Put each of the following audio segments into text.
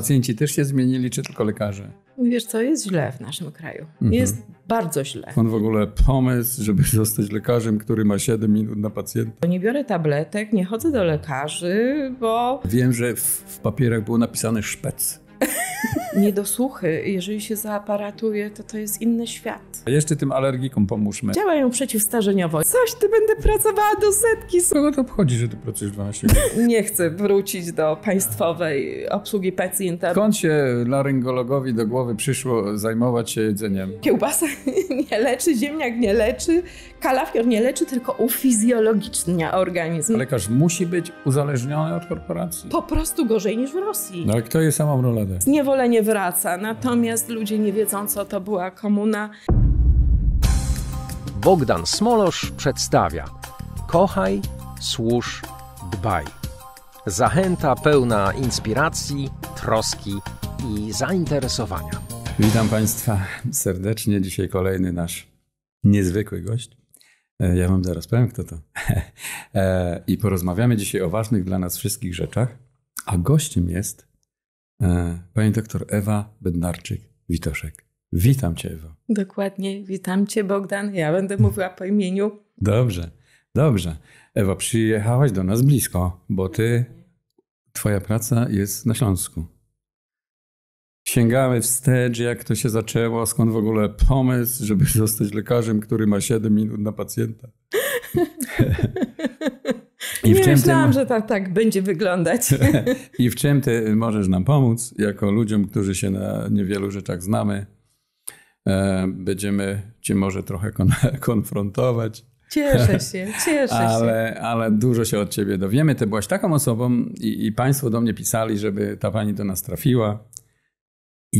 pacjenci też się zmienili, czy tylko lekarze? Wiesz co, jest źle w naszym kraju. Mhm. Jest bardzo źle. On w ogóle pomysł, żeby zostać lekarzem, który ma 7 minut na pacjenta. Nie biorę tabletek, nie chodzę do lekarzy, bo... Wiem, że w, w papierach było napisane szpec. niedosłuchy. Jeżeli się zaaparatuje, to to jest inny świat. A jeszcze tym alergikom pomóżmy. Działają przeciwstarzeniowo. Coś, ty będę pracowała do setki. Kogo to obchodzi, że ty pracujesz 12 godzin? Nie chcę wrócić do państwowej obsługi pacjenta. Skąd się laryngologowi do głowy przyszło zajmować się jedzeniem? Kiełbasa nie leczy, ziemniak nie leczy, kalafior nie leczy, tylko ufizjologicznia organizm. Lekarz musi być uzależniony od korporacji? Po prostu gorzej niż w Rosji. No ale kto je samą roladę? Zniewolenie wraca, natomiast ludzie nie wiedzą, co to była komuna. Bogdan Smolosz przedstawia Kochaj, służ, dbaj. Zachęta pełna inspiracji, troski i zainteresowania. Witam Państwa serdecznie. Dzisiaj kolejny nasz niezwykły gość. E, ja wam zaraz powiem, kto to. E, I porozmawiamy dzisiaj o ważnych dla nas wszystkich rzeczach, a gościem jest e, pani doktor Ewa Bednarczyk-Witoszek. Witam cię, Ewo. Dokładnie, witam cię, Bogdan. Ja będę mówiła po imieniu. Dobrze, dobrze. Ewa, przyjechałaś do nas blisko, bo ty, twoja praca jest na Śląsku sięgamy wstecz, jak to się zaczęło, skąd w ogóle pomysł, żeby zostać lekarzem, który ma 7 minut na pacjenta. I nie myślałam, ty... że tak, tak będzie wyglądać. I w czym ty możesz nam pomóc, jako ludziom, którzy się na niewielu rzeczach znamy? E, będziemy cię może trochę kon konfrontować. Cieszę się, cieszę ale, się. Ale dużo się od ciebie dowiemy. Ty byłaś taką osobą i, i, państwo do mnie pisali, żeby ta pani do nas trafiła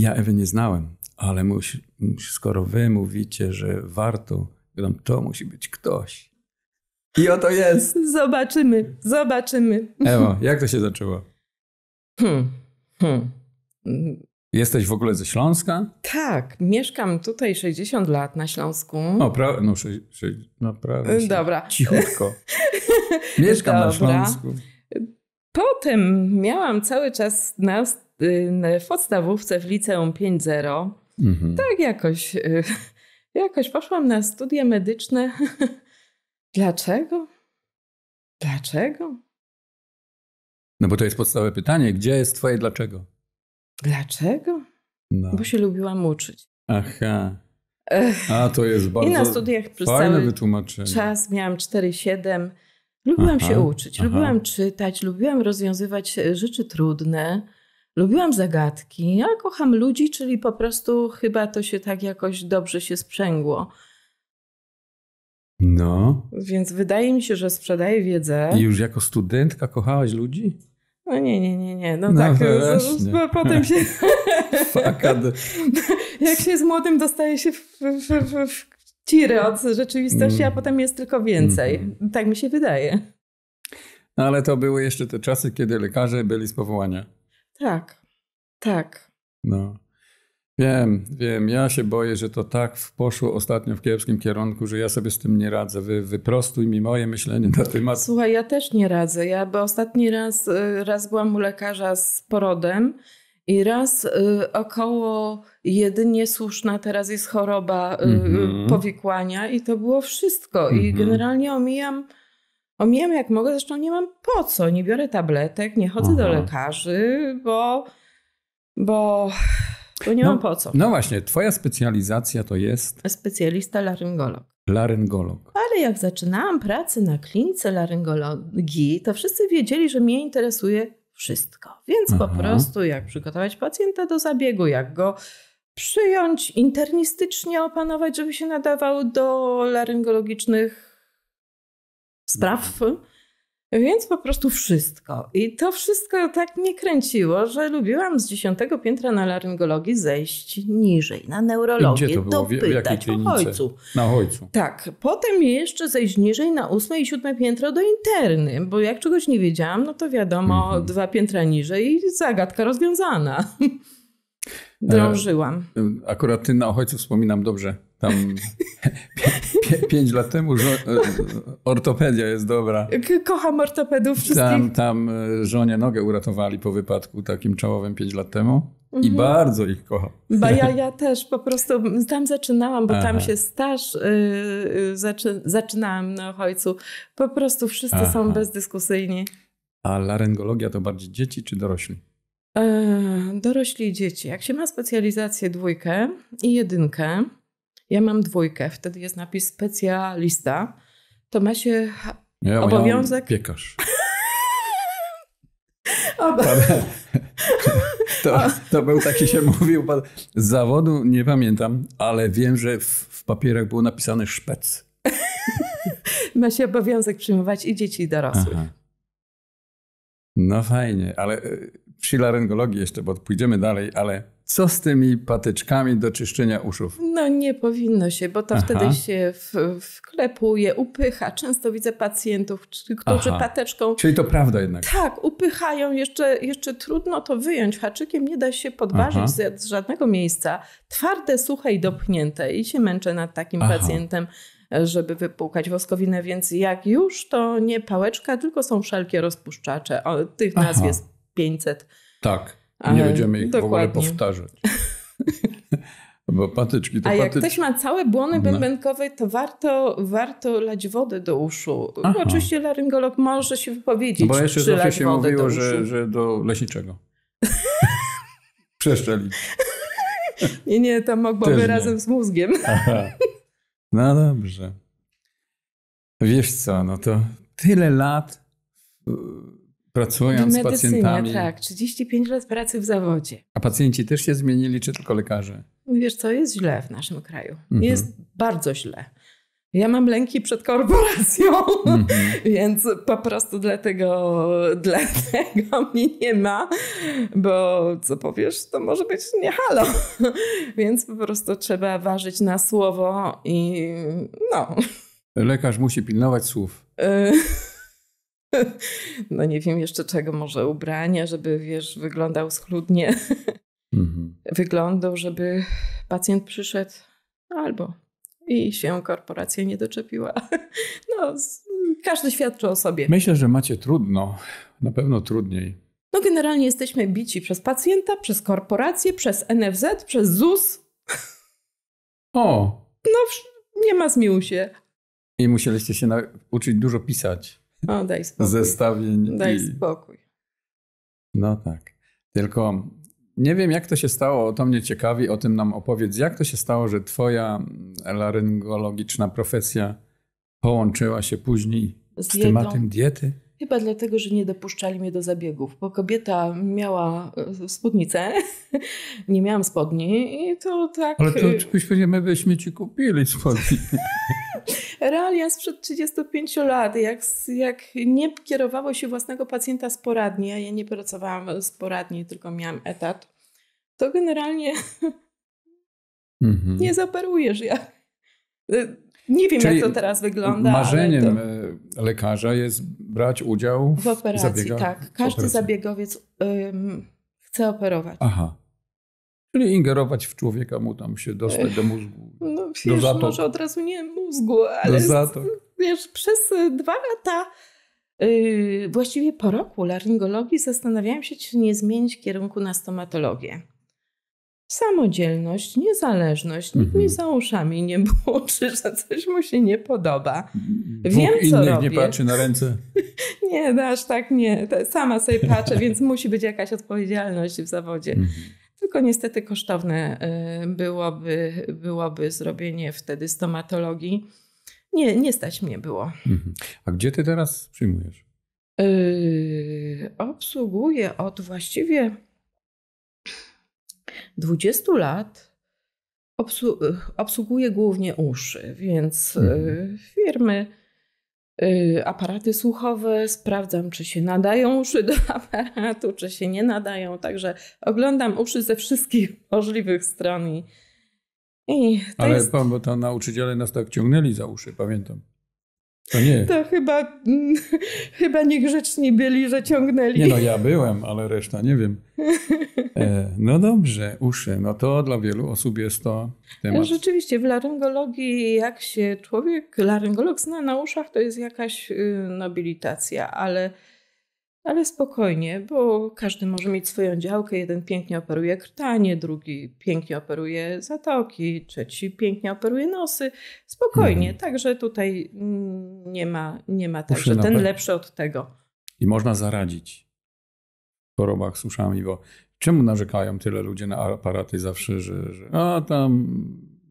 ja Ewy nie znałem, ale musi, skoro wy mówicie, że warto, to musi być ktoś. I oto jest. Zobaczymy, zobaczymy. Ewa, jak to się zaczęło? Hmm, hmm. Jesteś w ogóle ze Śląska? Tak, mieszkam tutaj 60 lat na Śląsku. O, pra- no, sze- sze- no prawie. Dobra. Cichutko. Mieszkam Dobra. na Śląsku. Potem miałam cały czas nas w y, podstawówce, w liceum 5.0. Mhm. Tak jakoś, y, jakoś poszłam na studia medyczne. Dlaczego? Dlaczego? No bo to jest podstawowe pytanie. Gdzie jest twoje dlaczego? Dlaczego? No. Bo się lubiłam uczyć. Aha. A to jest bardzo I na studiach fajne wytłumaczenie. czas miałam 4-7. Lubiłam aha, się uczyć, aha. lubiłam czytać, lubiłam rozwiązywać rzeczy trudne. Lubiłam zagadki, ale kocham ludzi, czyli po prostu chyba to się tak jakoś dobrze się sprzęgło. No. Więc wydaje mi się, że sprzedaję wiedzę. I już jako studentka kochałaś ludzi? No nie, nie, nie, nie. No, no tak, e, właśnie. potem się... Jak się z młodym dostaje się w, w, w, w ciry od rzeczywistości, mm. a potem jest tylko więcej. Mm. Tak mi się wydaje. No ale to były jeszcze te czasy, kiedy lekarze byli z powołania. Tak, tak. No. Wiem, wiem. Ja się boję, że to tak poszło ostatnio w kiepskim kierunku, że ja sobie z tym nie radzę. Wy, wyprostuj mi moje myślenie na temat. Słuchaj, ja też nie radzę. Ja bo ostatni raz, y, raz byłam u lekarza z porodem i raz y, około jedynie słuszna teraz jest choroba y, mhm. powikłania i to było wszystko. I mhm. generalnie omijam omijam jak mogę, zresztą nie mam po co, nie biorę tabletek, nie chodzę Aha. do mhm. lekarzy, bo, bo, bo nie no, mam po co. No właśnie, twoja specjalizacja to jest? Specjalista laryngolog. Laryngolog. Ale jak zaczynałam pracę na klinice laryngologii, to wszyscy wiedzieli, że mnie interesuje wszystko. Więc Aha. po prostu jak przygotować pacjenta do zabiegu, jak go przyjąć, internistycznie opanować, żeby się nadawał do laryngologicznych spraw, więc po prostu wszystko. I to wszystko tak mnie kręciło, że lubiłam z dziesiątego piętra na laryngologii zejść niżej, na neurologię, gdzie to było? dopytać o ojcu. Na ojcu. Tak. Potem jeszcze zejść niżej na ósme i siódme piętro do interny, bo jak czegoś nie wiedziałam, no to wiadomo, mhm. dwa piętra niżej i zagadka rozwiązana. E, Drążyłam. Akurat ty na ojcu wspominam dobrze tam pięć lat temu, że ortopedia jest dobra. Kocham ortopedów wszystkich. Tam, tam e, żonie nogę uratowali po wypadku takim czołowym pięć lat temu. I mhm. bardzo ich kocham. ja, ja też po prostu tam zaczynałam, bo Aha. tam się staż yy, zaczy, zaczynałam na Ochojcu. Po prostu wszyscy Aha. są bezdyskusyjni. A laryngologia to bardziej dzieci czy dorośli? E, dorośli i dzieci. Jak się ma specjalizację dwójkę i jedynkę, ja mam dwójkę, wtedy jest napis specjalista, to ma się ja obowiązek... Ja piekarz. To, to, był taki się mówił. Z zawodu nie pamiętam, ale wiem, że w, w papierach było napisane szpec. Ma się obowiązek przyjmować i dzieci, i dorosłych. Aha. No fajnie, ale y, przy laryngologii jeszcze, bo pójdziemy dalej, ale co z tymi patyczkami do czyszczenia uszów? No nie powinno się, bo to Aha. wtedy się w, wklepuje, upycha. Często widzę pacjentów, którzy Aha. pateczką. Czyli to prawda jednak. Tak, upychają. Jeszcze, jeszcze trudno to wyjąć. Haczykiem nie da się podważyć z, żadnego miejsca. Twarde, suche i dopchnięte. I się męczę nad takim pacjentem żeby wypłukać woskowinę, więc jak już, to nie pałeczka, tylko są wszelkie rozpuszczacze. O, tych nazw Aha. jest 500. Tak. Ale nie będziemy ich dokładnie. w ogóle powtarzać. Bo patyczki to A jak ktoś ma całe błony no. bębenkowe, to warto, warto lać wodę do uszu. Aha. oczywiście laryngolog może się wypowiedzieć. No bo jeszcze zawsze się mówiło, do że, że do leśniczego. Przeszczelić. nie, nie, to mogłoby Też razem nie. z mózgiem. Aha. No dobrze. Wiesz co, no to tyle lat Pracując z pacjentami. Tak, 35 lat pracy w zawodzie. A pacjenci też się zmienili, czy tylko lekarze? Wiesz, co jest źle w naszym kraju? Mhm. Jest bardzo źle. Ja mam lęki przed korporacją, mhm. więc po prostu dlatego, dlatego mnie nie ma, bo co powiesz, to może być nie halo. więc po prostu trzeba ważyć na słowo i no. Lekarz musi pilnować słów. Y- no nie wiem jeszcze czego, może ubrania, żeby wiesz, wyglądał schludnie. Mhm. Wyglądał, żeby pacjent przyszedł no albo i się korporacja nie doczepiła. No, każdy świadczy o sobie. Myślę, że macie trudno, na pewno trudniej. No generalnie jesteśmy bici przez pacjenta, przez korporację, przez NFZ, przez ZUS. O! No, nie ma zmiłuj się. I musieliście się nauczyć dużo pisać. Zestawienie. No, daj spokój. zestawień. Daj i... spokój. No tak. Tylko nie wiem, jak to się stało, to mnie ciekawi, o tym nam opowiedz. Jak to się stało, że twoja laryngologiczna profesja połączyła się później z, z tematem diety? Chyba dlatego, że nie dopuszczali mnie do zabiegów, bo kobieta miała e, spódnicę, nie miałam spodni i to tak... Ale to byśmy, e, my byśmy ci kupili spodnie. realia sprzed 35 lat, jak, jak nie kierowało się własnego pacjenta z poradni, a ja nie pracowałam z poradni, tylko miałam etat, to generalnie mhm. nie zaoperujesz. Ja. E, nie wiem, Czyli jak to teraz wygląda. Marzeniem to... E, lekarza jest brać udział w, w operacji. Zabiegach, tak, każdy operacji. zabiegowiec chce operować. Aha. Czyli ingerować w człowieka, mu tam się dostać do mózgu. No wiesz, do może od razu nie mózgu, ale do wiesz, przez y, dwa lata, yy, właściwie po roku laryngologii zastanawiałam się, czy nie zmienić kierunku na stomatologię. Samodzielność, niezależność, nikt mhm. mi za uszami nie włączy, że coś mu się nie podoba. Bóg Wiem, co innych robię. nie patrzy na ręce. nie, dasz no aż tak nie. Sama sobie patrzę, więc musi być jakaś odpowiedzialność w zawodzie. Mhm. Tylko niestety kosztowne y, byłoby, byłoby zrobienie wtedy stomatologii. Nie, nie stać mnie było. Mhm. A gdzie ty teraz przyjmujesz? Y, obsługuję od właściwie 20 lat. obsługuję głównie uszy, więc y, mhm. firmy Y, aparaty słuchowe, sprawdzam, czy się nadają uszy do aparatu, czy się nie nadają. Także oglądam uszy ze wszystkich możliwych stron. I, Ale jest... bo to nauczyciele nas tak ciągnęli za uszy, pamiętam. To nie. To chyba, mm, chyba niegrzeczni byli, że ciągnęli. Nie no, ja byłem, ale reszta nie wiem. E, no dobrze, uszy. No to dla wielu osób jest to temat. E, rzeczywiście, w laryngologii jak się człowiek, laryngolog zna na uszach, to jest jakaś y, nobilitacja, ale ale spokojnie, bo każdy może mieć swoją działkę. Jeden pięknie operuje krtanie, drugi pięknie operuje zatoki, trzeci pięknie operuje nosy. Spokojnie, mhm. także tutaj nie ma, nie ma tak, ten lepszy od tego. I można zaradzić w chorobach z uszami, bo czemu narzekają tyle ludzie na aparaty zawsze, że, że a tam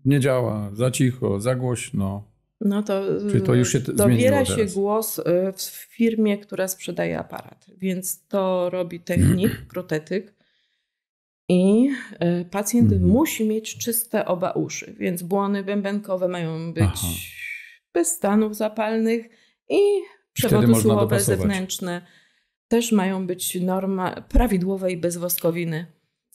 nie działa, za cicho, za głośno. No to, Czyli to już się dobiera się głos y, w firmie, która sprzedaje aparat, więc to robi technik, protetyk. I y, pacjent mm. musi mieć czyste oba uszy, więc błony bębenkowe mają być Aha. bez stanów zapalnych i przewody słuchowe zewnętrzne też mają być norma prawidłowej bez woskowiny.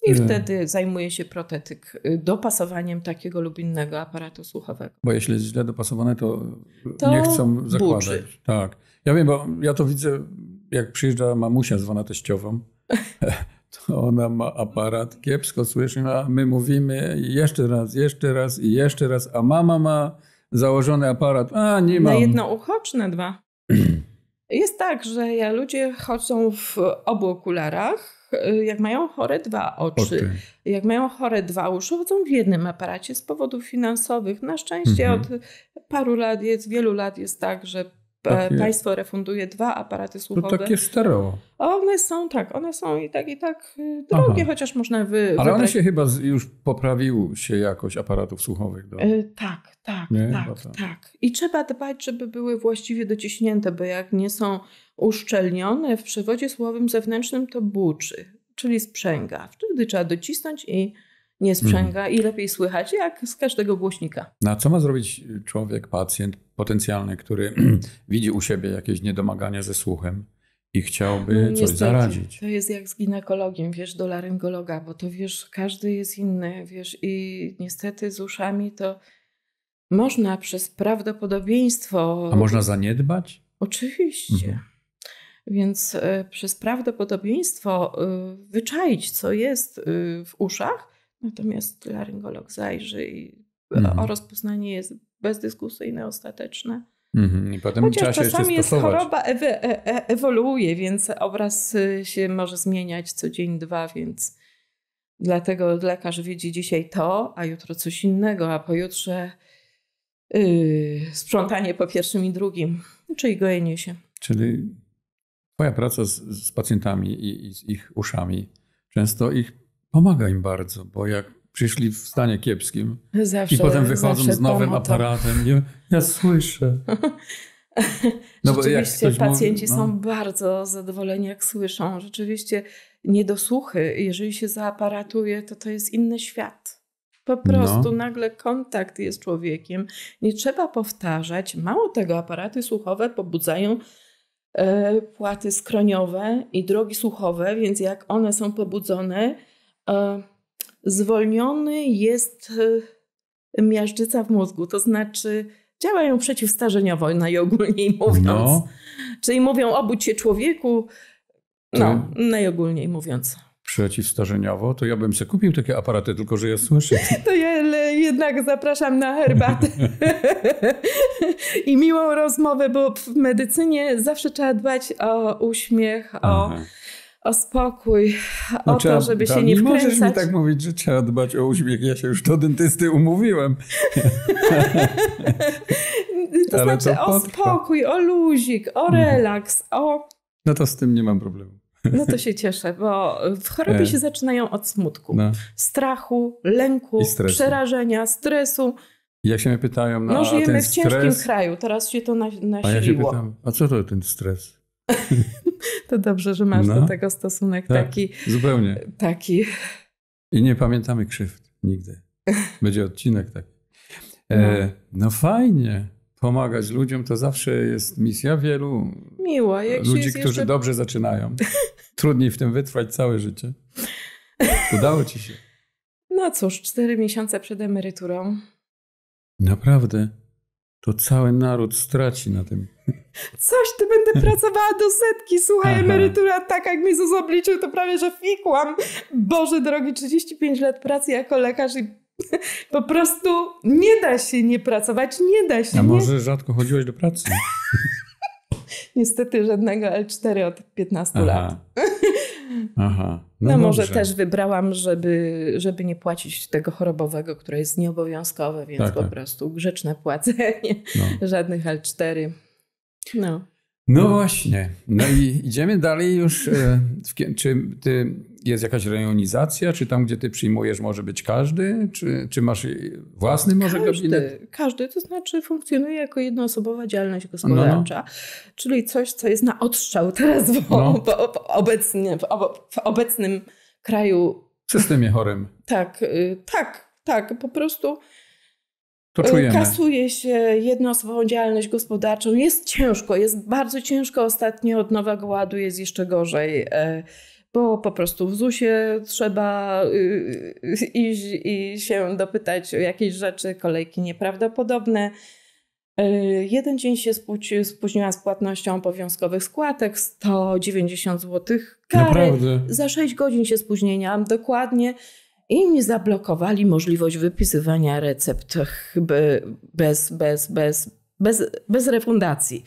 I mm. wtedy zajmuje się protetyk y, dopasowaniem takiego lub innego aparatu słuchowego. Bo jeśli jest źle dopasowane, to, to nie chcą zakładać. Buczy. Tak. Ja wiem, bo ja to widzę, jak przyjeżdża mamusia zwana teściową, to ona ma aparat, kiepsko słyszy, a my mówimy jeszcze raz, jeszcze raz i jeszcze raz, a mama ma założony aparat. A, nie ma. Na jedno ucho czy na dwa? jest tak, że ludzie chodzą w obu okularach, Y, jak mają chore dwa oczy, okay. jak mają chore dwa uszy, chodzą w jednym aparacie z powodów finansowych. Na szczęście mhm. od paru lat jest, wielu lat jest tak, że tak państwo refunduje dwa aparaty tak słuchowe. To takie stereo. One są tak, one są i tak i tak y, drogie, Aha. chociaż można wy. Ale wybrać. one się chyba z, już poprawiły się jakość aparatów słuchowych. Do... Yy, tak, tak, tak, tak, tak. I trzeba dbać, żeby były właściwie dociśnięte, bo jak nie są uszczelnione w przewodzie słowym zewnętrznym to buczy, czyli sprzęga. Wtedy trzeba docisnąć i nie sprzęga mhm. i lepiej słychać jak z każdego głośnika. Na a co ma zrobić człowiek, pacjent potencjalny, który widzi u siebie jakieś niedomagania ze słuchem? i chciałby no, coś zaradzić. To jest jak z ginekologiem, wiesz, do laryngologa, bo to wiesz, każdy jest inny, wiesz, i niestety z uszami to można przez prawdopodobieństwo. A można zaniedbać? Oczywiście. Mhm. Więc e, przez prawdopodobieństwo e, wyczaić, co jest e, w uszach, natomiast laryngolog zajrzy i mhm. rozpoznanie jest bezdyskusyjne, ostateczne. Mhm. I potem Chociaż trzeba czasami jest choroba ewoluuje, więc obraz się może zmieniać co dzień, dwa, więc dlatego lekarz widzi dzisiaj to, a jutro coś innego, a pojutrze yy, sprzątanie po pierwszym i drugim, czyli gojenie się. Czyli Moja praca z, z pacjentami i, i, z ich uszami często ich pomaga im bardzo, bo jak przyszli w stanie kiepskim zawsze, i potem wychodzą z nowym pomoto. aparatem, ja, ja słyszę. No rzeczywiście pacjenci mówi, no. są bardzo zadowoleni, jak słyszą. Rzeczywiście niedosłuchy, jeżeli się zaaparatuje, to to jest inny świat. Po no. prostu no. nagle kontakt jest człowiekiem. Nie trzeba powtarzać. Mało tego, aparaty słuchowe pobudzają E, płaty skroniowe i drogi słuchowe, więc jak one są pobudzone, e, zwolniony jest e, miażdżyca w mózgu, to znaczy działają przeciwstarzeniowo najogólniej no mówiąc. No. Czyli mówią obudź się człowieku, no, najogólniej no mówiąc. Przeciwstarzeniowo, to ja bym sobie kupił takie aparaty, tylko że ja słyszę. to ja jednak zapraszam na herbatę i miłą rozmowę, bo w medycynie zawsze trzeba dbać o uśmiech, o o spokój, no o trzeba, to, żeby się nie wkręcać. Nie możesz mi tak mówić, że trzeba dbać o uśmiech. Ja się już do dentysty umówiłem. to Ale znaczy to o spokój, o luzik, o mhm. relaks, o... No to z tym nie mam problemu. No to się cieszę, bo choroby e. się zaczynają od smutku, no. strachu, lęku, stresu. przerażenia, stresu. jak się mnie pytają, no, no żyjemy w ciężkim stres... kraju, teraz się to na, nasiliło. A ja się pytam, a co to ten stres? to dobrze, że masz no. do tego stosunek tak, taki. Zupełnie. Taki. I nie pamiętamy krzywd nigdy. Będzie odcinek taki. E, no. no fajnie pomagać ludziom, to zawsze jest misja wielu Miło, ludzi, którzy jeszcze... dobrze zaczynają. Trudniej w tym wytrwać całe życie. Udało ci się. No cóż, cztery miesiące przed emeryturą. Naprawdę, to cały naród straci na tym. Coś, ty będę pracowała do setki. Słuchaj, Aha. emerytura tak jak mi ZUS to prawie, że fikłam. Boże drogi, 35 lat pracy jako lekarz i po prostu nie da się nie pracować, nie da się. A nie... może rzadko chodziłeś do pracy? Niestety żadnego L4 od 15 Aha. lat. Aha. No, no może też wybrałam, żeby, żeby nie płacić tego chorobowego, które jest nieobowiązkowe, więc tak, po tak. prostu grzeczne płacenie, no. żadnych L4. No. No właśnie. No i idziemy dalej już. E, czy ty, jest jakaś rejonizacja? Czy tam, gdzie ty przyjmujesz, może być każdy? Czy, czy masz własny może każdy, gabinet? Każdy, to znaczy funkcjonuje jako jednoosobowa działalność no, no. gospodarcza, no, czyli coś, co jest na odstrzał teraz w, no. obecnie, w, w obecnym kraju. W systemie chorym. Tak, y, tak, tak. Po prostu to e, czujemy. Kasuje się jednoosobową działalność gospodarczą. Jest ciężko, jest bardzo ciężko. Ostatnio od Nowego Ładu jest jeszcze gorzej e, bo po prostu w ZUS-ie trzeba y, y, iść i się dopytać o jakieś rzeczy, kolejki nieprawdopodobne. E, jeden dzień się spóźni, spóźniłam z płatnością obowiązkowych składek, 190 zł kary. Naprawdę? Za 6 godzin się spóźniłam, dokładnie i mi zablokowali możliwość wypisywania recept bez, bez, bez, bez, bez refundacji.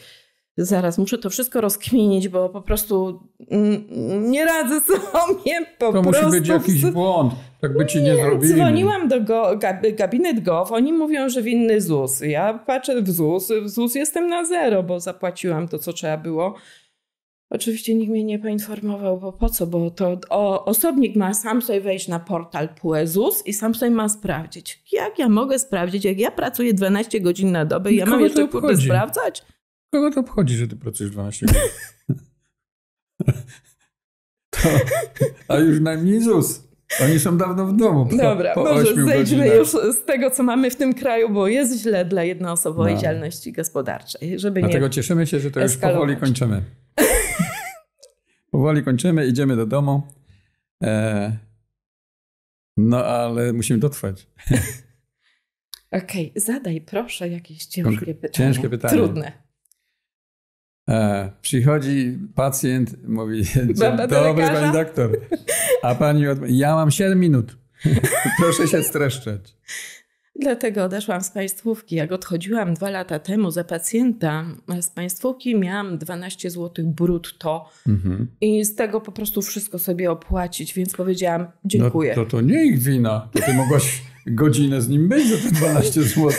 Zaraz muszę to wszystko rozkminić, bo po prostu nie radzę sobie. Po to prostu. musi być jakiś błąd, tak by ci nie, nie zrobili. Dzwoniłam do go, gabinet GOV, oni mówią, że winny ZUS. Ja patrzę w ZUS, w ZUS jestem na zero, bo zapłaciłam to, co trzeba było Oczywiście nikt mnie nie poinformował, bo po co, bo to o, osobnik ma sam sobie wejść na portal PUEZUS i sam sobie ma sprawdzić. Jak ja mogę sprawdzić, jak ja pracuję 12 godzin na dobę i ja mam jeszcze kurde sprawdzać? Kogo to obchodzi, że ty pracujesz 12 godzin? to, a już najmniej ZUS. Oni są dawno w domu. Po, Dobra, po może zejdźmy godzinach. już z tego, co mamy w tym kraju, bo jest źle dla jednoosobowej no. działalności gospodarczej. Żeby Dlatego nie cieszymy się, że to już powoli kończymy. Powoli kończymy, idziemy do domu. E... No, ale musimy dotrwać. Okej, okay. zadaj proszę jakieś ciężkie pytanie. pytania. Ciężkie pytania. Trudne. E, przychodzi pacjent, mówi, dobry lekarza. pani doktor, a pani ja mam 7 minut, proszę się streszczać. Dlatego odeszłam z państwówki. Jak odchodziłam dwa lata temu za pacjenta z państwówki, miałam 12 zł brutto mhm. i z tego po prostu wszystko sobie opłacić, więc powiedziałam no dziękuję. No, to to nie ich wina, to ty mogłaś godzinę z nim być za te 12 zł.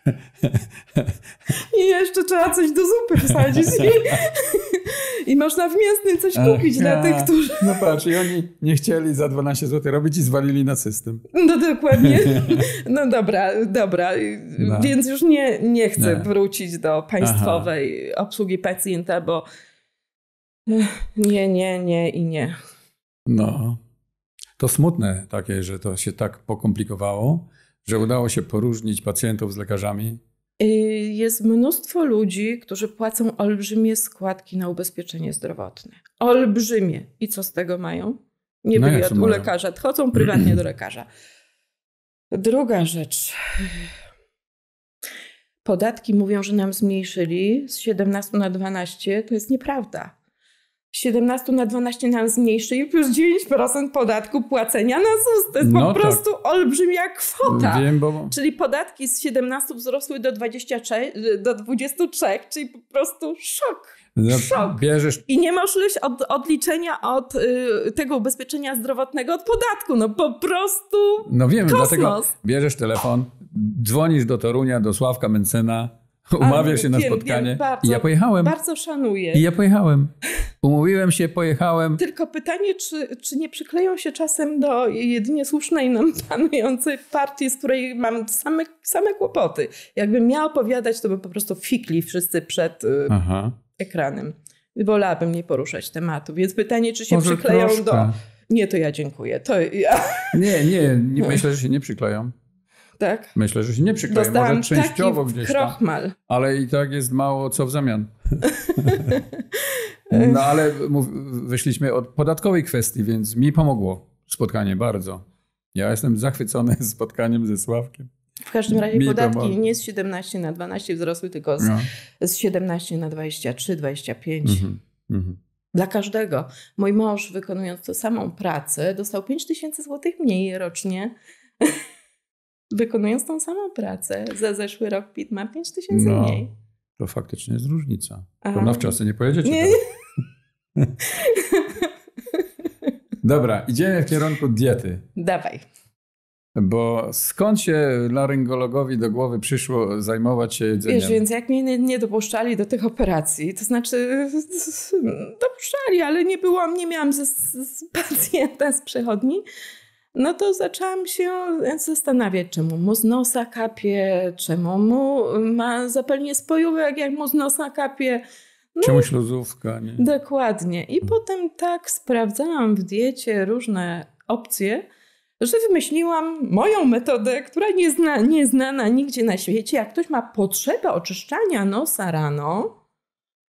I jeszcze trzeba coś do zupy wsadzić. I, i można w mięsnym coś kupić Ach, dla tych, którzy... No patrz, i oni nie chcieli za 12 zł robić i zwalili na system. No dokładnie. No dobra, dobra. No. Więc już nie, nie chcę wrócić do państwowej Aha. obsługi pacjenta, bo eh, nie, nie, nie i nie. No. To smutne takie, że to się tak pokomplikowało że udało się poróżnić pacjentów z lekarzami? Y, jest mnóstwo ludzi, którzy płacą olbrzymie składki na ubezpieczenie zdrowotne. Olbrzymie. I co z tego mają? Nie no byli od u lekarza, chodzą prywatnie do lekarza. Druga rzecz. Podatki mówią, że nam zmniejszyli z 17 na 12. To jest nieprawda. 17 na 12 nam zmniejszyli, plus 9% podatku płacenia na ZUS. To jest no po tak. prostu olbrzymia kwota. Wiem, bo... Czyli podatki z 17 wzrosły do, 23, do 23, czyli po prostu szok. No, szok. Bierzesz... I nie masz już od, odliczenia od y, tego ubezpieczenia zdrowotnego od podatku. No po prostu. No wiem, dlatego bierzesz telefon, dzwonisz do Torunia, do Sławka Mencena Umawia się na spotkanie. bardzo, I ja pojechałem. Bardzo szanuję. I ja pojechałem. Umówiłem się, pojechałem. Tylko pytanie, czy, czy nie przykleją się czasem do jedynie słusznej nam panującej partii, z której mam same, same kłopoty. Jakbym miała opowiadać, to by po prostu fikli wszyscy przed y, Aha. ekranem. Wolałabym nie poruszać tematu. Więc pytanie, czy się Może przykleją troszkę. do... Nie, to ja dziękuję. To ja... Nie, nie, nie myślę, że się nie przykleją. Tak. Myślę, że się nie przykleję. Dostałam Może częściowo taki gdzieś tam, krochmal. Ale i tak jest mało co w zamian. no ale wyszliśmy od podatkowej kwestii, więc mi pomogło spotkanie bardzo. Ja jestem zachwycony spotkaniem ze Sławkiem. W każdym razie mi podatki pomoże. nie z 17 na 12 wzrosły, tylko z, no. z 17 na 23, 25. Mhm, mhm. Dla każdego. Mój mąż, wykonując tę samą pracę, dostał 5 tysięcy złotych mniej rocznie. wykonując tą samą pracę, za zeszły rok PIT ma 5 tysięcy no, mniej. To faktycznie jest różnica. Aha. To na wczasy nie pojedziecie. Nie. Dobra, idziemy w kierunku diety. Dawaj. Bo skąd się laryngologowi do głowy przyszło zajmować się jedzeniem? Wiesz, więc jak mnie nie dopuszczali do tych operacji, to znaczy dopuszczali, ale nie byłam, nie miałam z, z pacjenta z przychodni, no to zaczęłam się zastanawiać, czemu mu z nosa kapie, czemu mu ma zapalenie spojówek, jak mu z nosa kapie. No, czemu śluzówka, nie? Dokładnie. I mhm. potem tak sprawdzałam w diecie różne opcje, że wymyśliłam moją metodę, która nie, zna, nie znana nigdzie na świecie. Jak ktoś ma potrzebę oczyszczania nosa rano,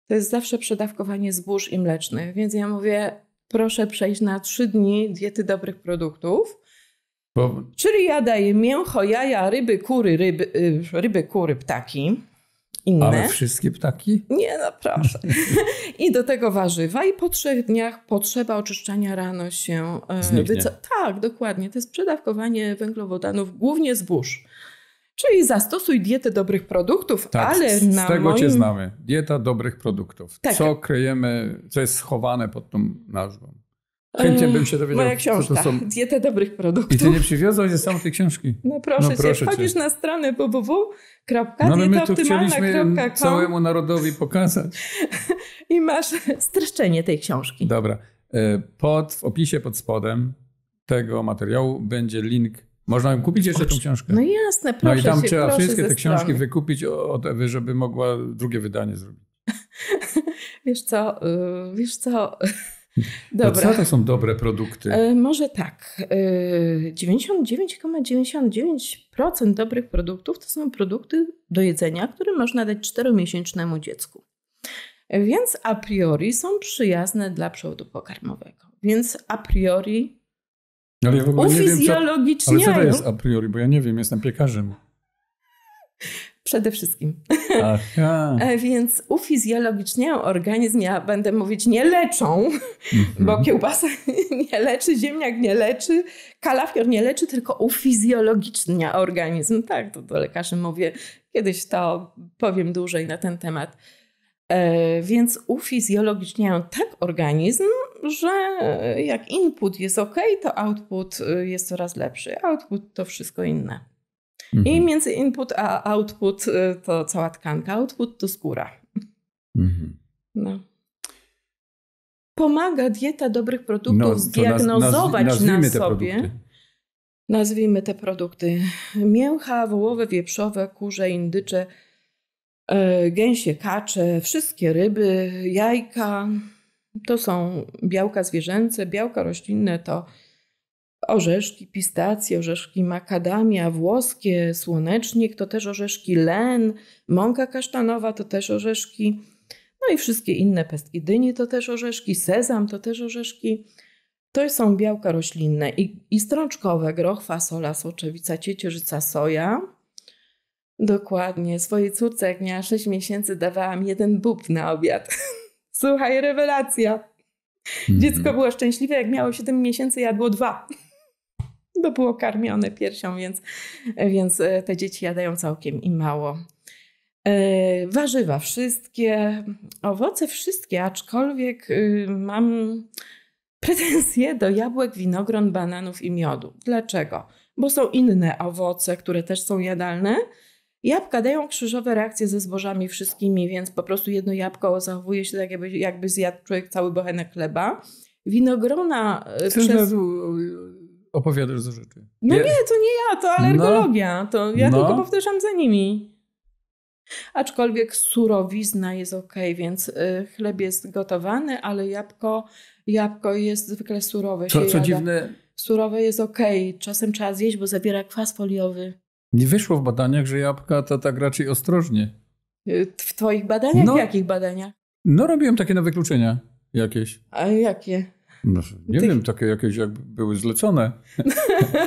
to jest zawsze przedawkowanie zbóż i mlecznych. Więc ja mówię, proszę przejść na trzy dni diety dobrych produktów. Bo... Czyli ja daję mięcho, jaja, ryby, kury, ryby, ryby kury, ptaki. Inne. Ale wszystkie ptaki? Nie, no proszę. I do tego warzywa. I po trzech dniach potrzeba oczyszczania rano się e, wyco- Tak, dokładnie. To jest przedawkowanie węglowodanów, głównie zbóż. Czyli zastosuj dietę dobrych produktów, tak, ale z, na. Z tego moim... cię znamy. Dieta dobrych produktów. Tak. Co kryjemy, co jest schowane pod tą nazwą. Chętnie bym się dowiedział, Moja książka, co to są... Dietę dobrych produktów. I ty nie przywiozłaś ze samą tej książki? No proszę, no, proszę cię, wchodzisz na stronę www.dietaoptymalna.com no, całemu narodowi pokazać. I masz streszczenie tej książki. Dobra. E, pod, w opisie pod spodem tego materiału będzie link można ją kupić jeszcze tą książkę? No jasne, proszę No i tam się, trzeba wszystkie te książki wykupić od Ewy, żeby mogła drugie wydanie zrobić. wiesz co, y, wiesz co... Dobra. To co są dobre produkty? E, może tak. 99,99% y, dobrych produktów to są produkty do jedzenia, które można dać czteromiesięcznemu dziecku. Więc a priori są przyjazne dla przewodu pokarmowego. Więc a priori ale ja w ogóle nie wiem, co, ale co to jest a priori, bo ja nie wiem, jestem piekarzem. Przede wszystkim. Aha. E, więc ufizjologiczniają organizm, ja będę mówić, nie leczą, bo mhm. kiełbasa nie leczy, ziemniak nie leczy, kalafior nie leczy, tylko ufizjologicznia organizm. Tak, to do lekarzy mówię. Kiedyś to powiem dłużej na ten temat. E, więc ufizjologiczniają tak organizm, że e, jak input jest ok, to output e, jest coraz lepszy. Output to wszystko inne. Mhm. I między input a output e, to cała tkanka, output to skóra. Mhm. No. Pomaga dieta dobrych produktów no, zdiagnozować naz, na sobie. Nazwijmy te produkty. Mięcha, wołowe, wieprzowe, kurze, indycze, gęsie, kacze, wszystkie ryby, jajka, to są białka zwierzęce, białka roślinne to orzeszki, pistacje, orzeszki makadamia, włoskie, słonecznik to też orzeszki len, mąka kasztanowa to też orzeszki, no i wszystkie inne pestki dyni to też orzeszki, sezam to też orzeszki. To są białka roślinne i, i strączkowe, groch, fasola, soczewica, ciecierzyca, soja. Dokładnie. Swojej córce, jak miała 6 miesięcy, dawałam jeden bób na obiad. Słuchaj, rewelacja. Mhm. Dziecko było szczęśliwe, jak miało 7 miesięcy, jadło dwa. Bo było karmione piersią, więc, więc e, te dzieci jadają całkiem i mało. E, warzywa wszystkie, owoce wszystkie, aczkolwiek y, mam pretensje do jabłek, winogron, bananów i miodu. Dlaczego? Bo są inne owoce, które też są jadalne, Jabłka dają krzyżowe reakcje ze zbożami wszystkimi, więc po prostu jedno jabłko zachowuje się tak, jakby, jakby zjadł człowiek cały bochenek chleba. Winogrona Chcesz przez... E, opowiadasz za rzeczy. No nie, to nie ja, to no. alergologia. No. To ja no. tylko powtarzam za nimi. Aczkolwiek surowizna jest ok, więc e, chleb jest gotowany, ale jabłko, jabłko jest zwykle surowe. Co, co dziwne. Surowe jest ok, czasem trzeba zjeść, bo zawiera kwas foliowy. Nie wyszło w badaniach, że jabłka to tak raczej ostrożnie. Y, w twoich badaniach? No, jakich badaniach? No robiłem takie na wykluczenia jakieś. A jakie? No, nie Tych... wiem, takie jakieś jak były zlecone.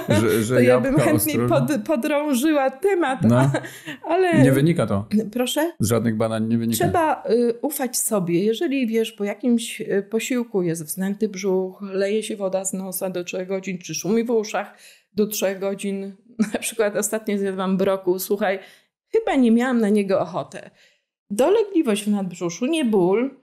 że, że to ja bym chętnie pod, podrążyła temat, no. ale... Nie wynika to. Proszę? Z żadnych badań nie wynika. Trzeba y, ufać sobie. Jeżeli wiesz, po jakimś y, posiłku jest wznęty brzuch, leje się woda z nosa do 3 godzin, czy szumi w uszach, do trzech godzin. Na przykład ostatnio zjadłam broku, słuchaj, chyba nie miałam na niego ochoty. Dolegliwość w nadbrzuszu, nie ból,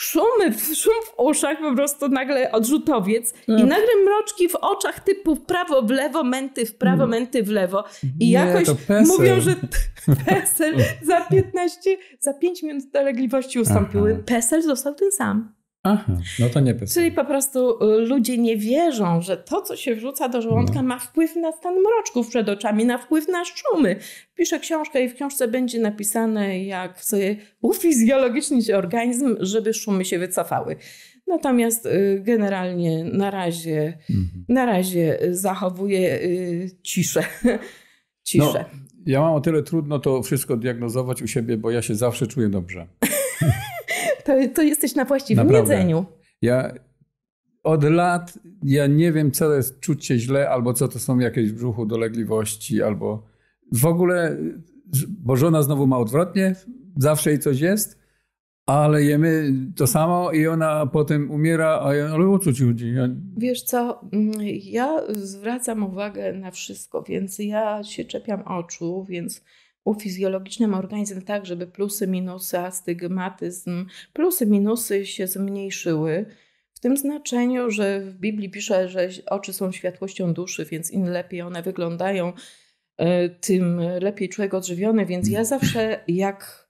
szumy, szum w uszach, po prostu nagle odrzutowiec i tak. nagle mroczki w oczach typu w prawo, w lewo, męty w prawo, mm. męty w lewo. I Nie, jakoś mówią, że PESEL za 15, za 5 minut dolegliwości ustąpiły. PESEL został ten sam. Aha, no to nie Czyli po prostu y, ludzie nie wierzą, że to, co się wrzuca do żołądka, no. ma wpływ na stan mroczków przed oczami, na wpływ na szumy. Piszę książkę i w książce będzie napisane, jak sobie ufizjologicznić organizm, żeby szumy się wycofały. Natomiast y, generalnie na razie, mhm. na razie y, zachowuję ciszę. No, ciszę. No, ja mam o tyle trudno to wszystko diagnozować u siebie, bo ja się zawsze czuję dobrze. To, to jesteś na właściwym Naprawdę. jedzeniu. Ja od lat, ja nie wiem, co to jest czuć się źle, albo co to są jakieś w brzuchu dolegliwości, albo w ogóle, bo żona znowu ma odwrotnie, zawsze jej coś jest, ale jemy to samo i ona potem umiera, a ja, ale o co ci chodzi? Ja... Wiesz co, mm, ja zwracam uwagę na wszystko, więc ja się czepiam oczu, więc ufizjologicznym organizm tak, żeby plusy, minusy, astygmatyzm, plusy, minusy się zmniejszyły. W tym znaczeniu, że w Biblii pisze, że oczy są światłością duszy, więc im lepiej one wyglądają, e, tym lepiej człowiek odżywiony. Więc ja zawsze, jak,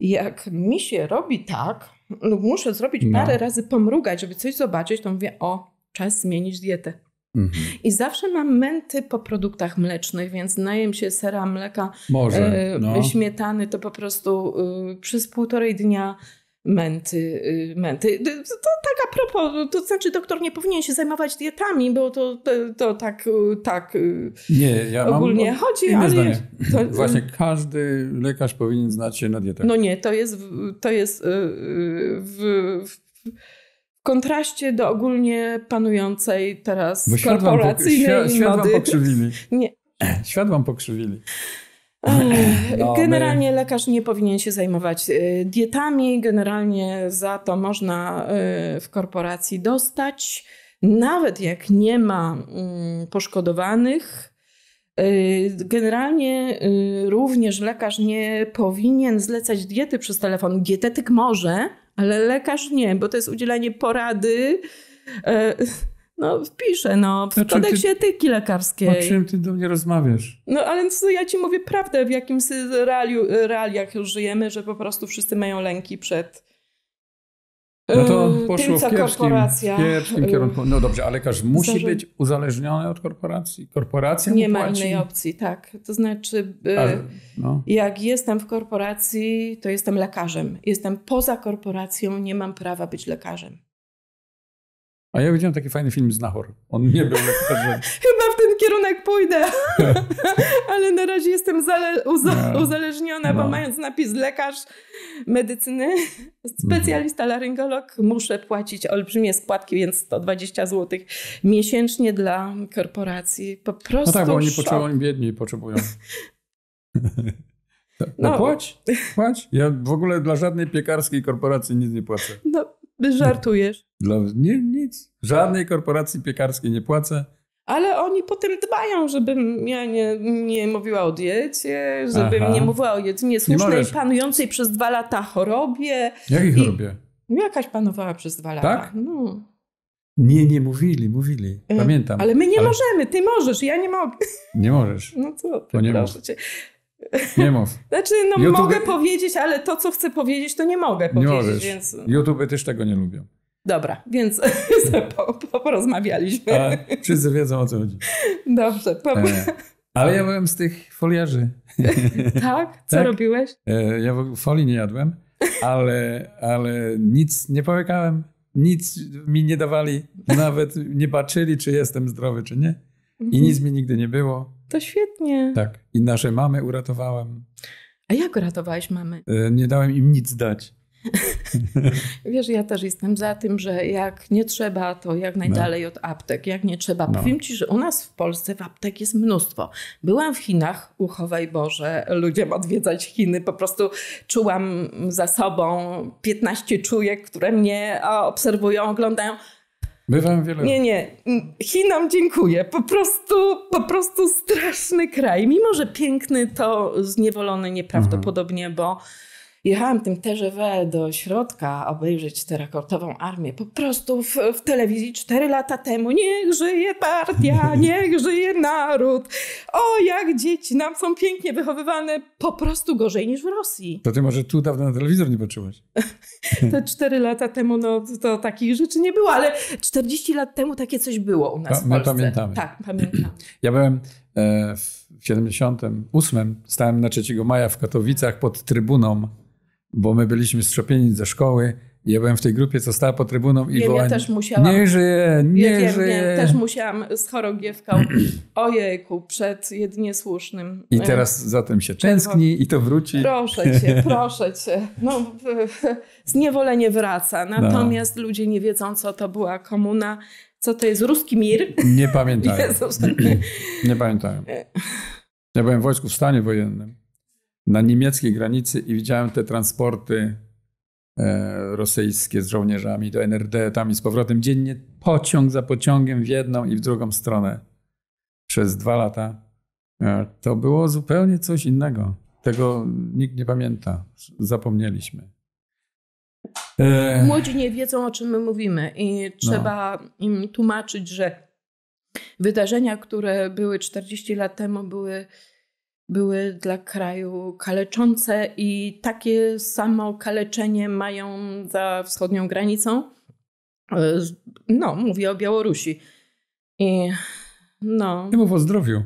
jak mi się robi tak, lub muszę zrobić no. parę razy pomrugać, żeby coś zobaczyć, to mówię: O, czas zmienić dietę. Mhm. I zawsze mam męty po produktach mlecznych, więc najem się sera, mleka, Może, e, no. śmietany, to po prostu y, przez półtorej dnia męty. Y, menty. To tak a propos, to znaczy doktor nie powinien się zajmować dietami, bo to, to, to tak, y, tak nie, ja ogólnie mam, no, chodzi. Ale To, Właśnie każdy lekarz powinien znać się na dietach. No nie, to jest, to jest w, w w kontraście do ogólnie panującej teraz Bo świat korporacyjnej wam, świat, wam pokrzywili. Nie. Świat wam pokrzywili. generalnie lekarz nie powinien się zajmować y, dietami. Generalnie za to można y, w korporacji dostać, nawet jak nie ma mm, poszkodowanych. Y, generalnie również lekarz nie powinien zlecać diety przez telefon. Dietetyk może, ale lekarz nie, bo to jest udzielanie porady. E, no, wpiszę, no, w znaczy, kodeksie ty, etyki lekarskiej. O czym ty do mnie rozmawiasz? No, ale co, ja ci mówię prawdę, w jakim realiu, realiach już żyjemy, że po prostu wszyscy mają lęki przed no to yy, poszło w kiepskim, korporacja. pierwszym kierunku. No dobrze, ale lekarz yy, musi być uzależniony od korporacji? Korporacja Nie ma innej opcji, tak. To znaczy, yy, ale, no. jak jestem w korporacji, to jestem lekarzem. Jestem poza korporacją, nie mam prawa być lekarzem. A ja widziałem taki fajny film z Nahor, On nie był tak, lekarzem. Chyba w ten kierunek pójdę, ale na razie jestem zale- uza- no. uzależniona, no. bo mając napis lekarz medycyny, specjalista laryngolog, muszę płacić olbrzymie składki, więc 120 zł miesięcznie dla korporacji. Po prostu No tak, bo oni, szok. potrzebują, oni biedni potrzebują. No, no płać, płać. Ja w ogóle dla żadnej piekarskiej korporacji nic nie płacę. No Żartujesz. Dla, nie, nic. Żadnej korporacji piekarskiej nie płacę. Ale oni potem dbają, żebym ja nie, nie mówiła o diecie, żebym Aha. nie mówiła o jedzeniu słusznej, panującej przez dwa lata chorobie. Jakiej chorobie? No, jakaś panowała przez dwa lata. Tak? No. Nie, nie mówili, mówili. E, Pamiętam. Ale my nie ale... możemy, ty możesz, ja nie mogę. Nie możesz. No co ty, Bo nie proszę cię. Nie mów. Znaczy, no YouTube... mogę powiedzieć, ale to, co chcę powiedzieć, to nie mogę powiedzieć, nie więc... YouTube też tego nie lubią. Dobra, więc po, po, porozmawialiśmy. A, wszyscy wiedzą, o co chodzi. Dobrze. Po... E, ale ja byłem z tych foliarzy. tak? Co tak? robiłeś? E, ja w folii nie jadłem, ale, ale nic nie połykałem. Nic mi nie dawali, nawet nie patrzyli, czy jestem zdrowy, czy nie. I mhm. nic mi nigdy nie było. To świetnie. Tak. I nasze mamy uratowałem. A jak uratowałeś mamy? E, nie dałem im nic dać. Wiesz, ja też jestem za tym, że jak nie trzeba, to jak no. najdalej no. od aptek. Jak nie trzeba. No. Powiem ci, że u nas w Polsce w aptek jest mnóstwo. Byłam w Chinach, uchowaj Boże, ludziom odwiedzać Chiny. Po prostu czułam za sobą 15 czujek, które mnie obserwują, oglądają. Bywałem wiele Nie, nie. Chinom dziękuję. Po prostu, po prostu straszny kraj. Mimo, że piękny, to zniewolony mhm. nieprawdopodobnie, mhm. bo Jechałam tym TGW do środka obejrzeć tę rekordową armię. Po prostu w, w telewizji cztery lata temu niech żyje partia, niech żyje naród. O, jak dzieci nam są pięknie wychowywane, po prostu gorzej niż w Rosji. To ty może tu dawno na telewizor nie patrzyłaś. to cztery lata temu no, to takich rzeczy nie było, ale 40 lat temu takie coś było u nas pa, My pamiętamy. Tak, pamiętam. Ja byłem e, w 78 stałem na 3 maja w Katowicach pod trybuną bo my byliśmy strzepieni ze szkoły. Ja byłem w tej grupie, co stała pod trybuną i wiem, ja też musiałam. nie żyję, nie ja, wiem, Wiem, też musiałam z chorągiewką, ojejku, przed jedynie słusznym. I teraz zatem się tęskni i to wróci. Proszę cię, proszę cię. No, zniewolenie wraca, no. natomiast no. ludzie nie wiedzą, co to była komuna, co to jest ruski mir. Nie pamiętają. nie pamiętają. Ja byłem w wojsku w stanie wojennym na niemieckiej granicy i widziałem te transporty e, rosyjskie z żołnierzami do NRD, tam i z powrotem dziennie, pociąg za pociągiem w jedną i w drugą stronę przez dwa lata. E, to było zupełnie coś innego. Tego nikt nie pamięta. Zapomnieliśmy. E, Młodzi nie wiedzą, o czym my mówimy, i trzeba no. im tłumaczyć, że wydarzenia, które były 40 lat temu, były były dla kraju kaleczące i takie samo kaleczenie mają za wschodnią granicą. E, no, mówię o Białorusi. I no. Mów o zdrowiu.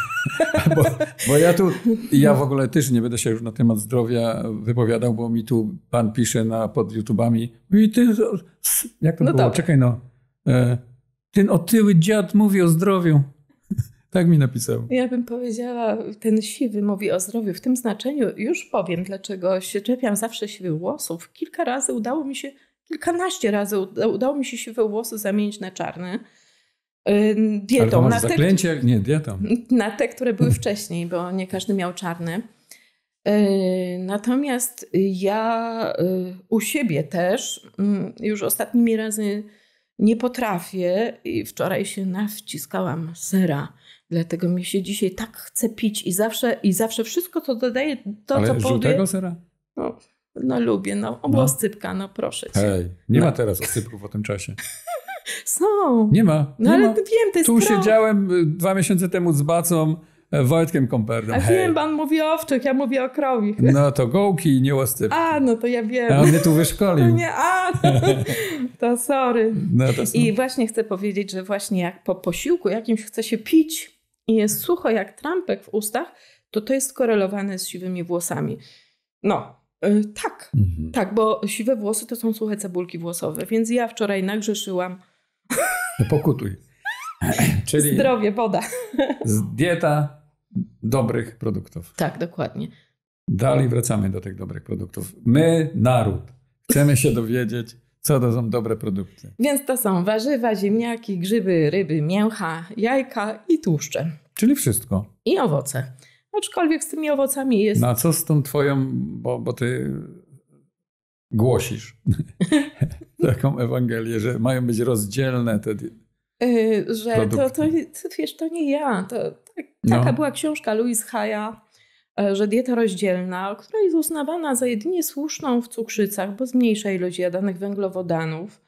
bo, bo, ja tu, ja w ogóle też nie będę się już na temat zdrowia wypowiadał, bo mi tu pan pisze na, pod YouTubami. I ty, jak to no było? Dobra. Czekaj no. E, ten otyły dziad mówi o zdrowiu. Tak mi napisał. Ja bym powiedziała, ten siwy mówi o zdrowiu. W tym znaczeniu już powiem, dlaczego się czepiam zawsze siwych włosów. Kilka razy udało mi się, kilkanaście razy udało mi się siwe włosy zamienić na czarne. dietą. Ale na te, zaklęcie? Nie, dietą. Na te, które były wcześniej, bo nie każdy miał czarne. Yy, natomiast ja y, u siebie też mm, już ostatnimi razy nie potrafię i wczoraj się nawciskałam sera Dlatego mi się dzisiaj tak chce pić i zawsze, i zawsze wszystko, co dodaję, to Ale co powiem... żółtego sera? No, no lubię, no obłoscypka, no. no proszę cię. Hej, nie no. ma teraz osypków o tym czasie. Są. Nie ma. No ale ma. wiem, to jest Tu strach. siedziałem y, dwa miesiące temu z Bacą, e, Wojtkiem Kompernem. A wiem, pan mówi o owczych, ja mówię o krowich. No to gołki, nie oscypki. A, no to ja wiem. A mnie tu wyszkolił. No nie, a, to sorry. No to I właśnie chcę powiedzieć, że właśnie jak po posiłku jakimś chce się pić, i jest sucho jak trampek w ustach, to to jest korelowane z siwymi włosami. No, yy, tak, mhm. tak, bo siwe włosy to są suche cebulki włosowe, więc ja wczoraj nagrzeszyłam. No pokutuj. Czyli zdrowie, woda. dieta dobrych produktów. Tak, dokładnie. Dalej wracamy do tych dobrych produktów. My, naród, chcemy się dowiedzieć, co to są dobre produkty? Więc to są warzywa, ziemniaki, grzyby, ryby, mięcha, jajka i tłuszcze. Czyli wszystko. I owoce. Aczkolwiek z tymi owocami jest. No a co z tą twoją, bo, bo ty głosisz taką Ewangelię, że mają być rozdzielne te. Yy, że to, to, to, wiesz, to nie ja. To, tak, taka no. była książka Louis Haya E, że dieta rozdzielna, która jest uznawana za jedynie słuszną w cukrzycach, bo zmniejsza ilość jadanych węglowodanów,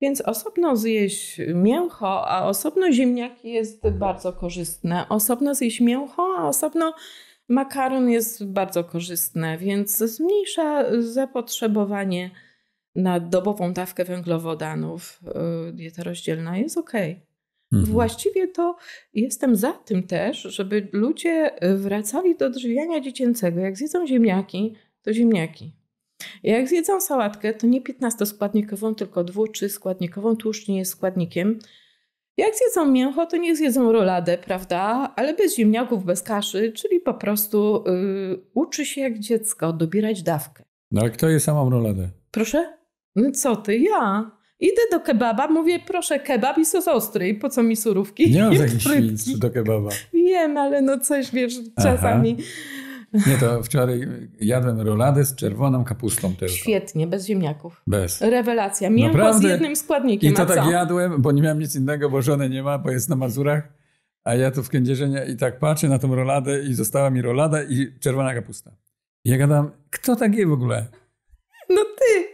więc osobno zjeść mięcho, a osobno ziemniaki jest bardzo korzystne. Osobno zjeść mięcho, a osobno makaron jest bardzo korzystne, więc zmniejsza zapotrzebowanie na dobową dawkę węglowodanów. E, dieta rozdzielna jest ok. Mhm. Właściwie to jestem za tym też, żeby ludzie e, wracali do odżywiania dziecięcego. Jak zjedzą ziemniaki, to ziemniaki. Jak zjedzą sałatkę, to nie 15-składnikową, tylko dwu- czy składnikową. Tłuszcz nie jest składnikiem. Jak zjedzą mięcho, to niech zjedzą roladę, prawda? Ale bez ziemniaków, bez kaszy, czyli po prostu yy, uczy się jak dziecko dobierać dawkę. No ale kto je samą roladę? Proszę? No co ty, ja. Idę do kebaba, mówię, proszę kebab i sos ostry. I po co mi surówki? Nie mam takich świństw do kebaba. Wiem, ale no coś, wiesz, czasami... Aha. Nie, to wczoraj jadłem roladę z czerwoną kapustą też. Świetnie, bez ziemniaków. Bez. Rewelacja. Mięcho z jednym składnikiem. I to tak jadłem, bo nie miałem nic innego, bo żony nie ma, bo jest na Mazurach. A ja tu w Kędzierzynie i tak patrzę na tą roladę i została mi rolada i czerwona kapusta. I ja gadam, kto tak je w ogóle? No ty.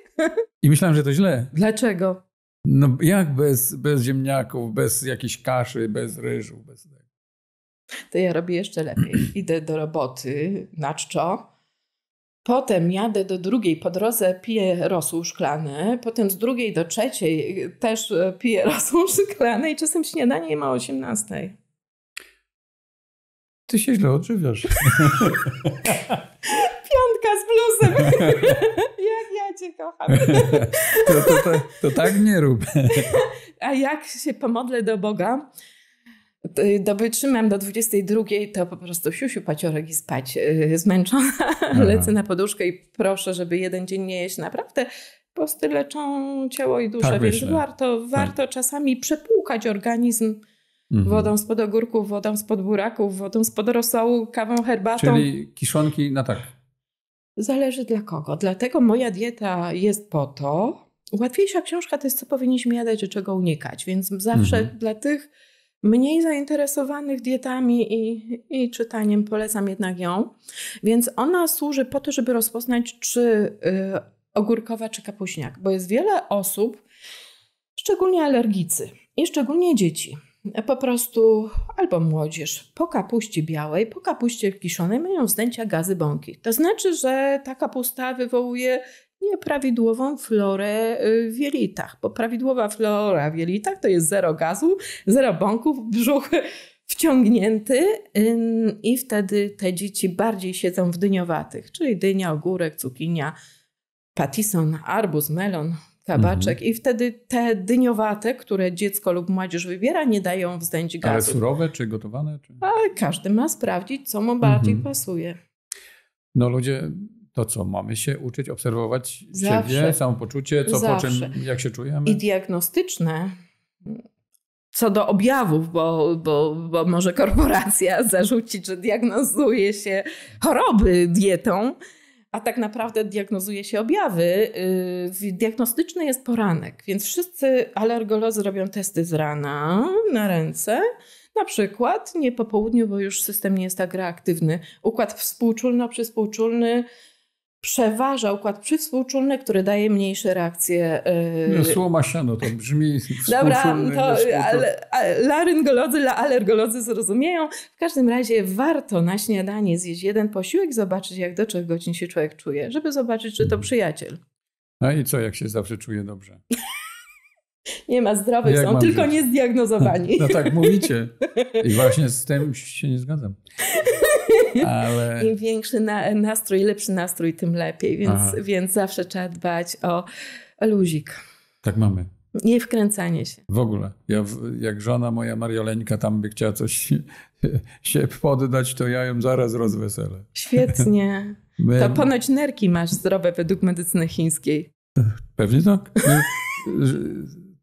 I myślałem, że to źle. Dlaczego? No jak bez, bez ziemniaków, bez jakiejś kaszy, bez ryżu, bez tego. To ja robię jeszcze lepiej. Idę do roboty na czczo. Potem jadę do drugiej, po drodze piję rosół szklany, potem z drugiej do trzeciej też e, piję rosół szklany i czasem śniadanie ma o 18. Ty się źle odżywiasz. z bluzem. jak ja cię kocham. to, to, to, to tak nie rób. A jak się pomodlę do Boga, do wytrzymam do 22, to po prostu siusiu paciorek i spać yy, zmęczona. Lecę na poduszkę i proszę, żeby jeden dzień nie jeść. Naprawdę posty leczą ciało i duszę, tak więc warto, warto tak. czasami przepłukać organizm mhm. wodą spod ogórków, wodą spod buraków, wodą spod rosołu, kawą, herbatą. Czyli kiszonki, no tak, Zależy dla kogo. Dlatego moja dieta jest po to. Łatwiejsza książka to jest, co powinniśmy jadać, czy czego unikać. Więc zawsze mhm. dla tych mniej zainteresowanych dietami i, i czytaniem polecam jednak ją. Więc ona służy po to, żeby rozpoznać, czy y, ogórkowa, czy kapuśniak. Bo jest wiele osób, szczególnie alergicy i szczególnie dzieci, po prostu albo młodzież po kapuści białej, po kapuście kiszonej mają zdjęcia gazy bąki. To znaczy, że ta kapusta wywołuje nieprawidłową florę y, w jelitach, bo prawidłowa flora w jelitach to jest zero gazu, zero bąków, brzuch wciągnięty i wtedy te dzieci bardziej siedzą w dyniowatych, czyli dynia, ogórek, cukinia, patison, arbuz, melon, tabaczek Mhm. I wtedy te dyniowate, które dziecko lub młodzież wybiera, nie dają wzdęć gazu. Ale surowe czy gotowane? Czy... każdy ma sprawdzić, co mu bardziej mhm. pasuje. No ludzie, to co, mamy się uczyć obserwować Zawsze. siebie, samopoczucie, co Zawsze. po czym, jak się czujemy? I diagnostyczne co do objawów, bo, bo, bo może korporacja zarzucić, że diagnozuje się choroby dietą, a tak naprawdę diagnozuje się objawy. Y, diagnostyczny jest poranek, więc wszyscy alergolodzy robią testy z rana na ręce. Na przykład nie po południu, bo już system nie jest tak reaktywny. Układ współczulno-przyspółczulny, przeważa układ przywspółczulny, który daje mniejsze reakcje. Yy... Słoma siano, to brzmi Dobra, to ale, laryngolodzy, alergolodzy zrozumieją. W każdym razie warto na śniadanie zjeść jeden posiłek, zobaczyć jak do trzech godzin się człowiek czuje, żeby zobaczyć, czy to mhm. przyjaciel. A no i co, jak się zawsze czuje dobrze? Nie ma zdrowych, Jak są tylko żyć? niezdiagnozowani. No tak mówicie. I właśnie z tym się nie zgadzam. Ale... Im większy na, nastrój, lepszy nastrój, tym lepiej. Więc, więc zawsze trzeba dbać o, luzik. Tak mamy. Nie wkręcanie się. W ogóle. Ja, jak żona moja Marioleńka tam by chciała coś się poddać, to ja ją zaraz rozweselę. Świetnie. My... To ponoć nerki masz zdrowe według medycyny chińskiej. Pewnie tak.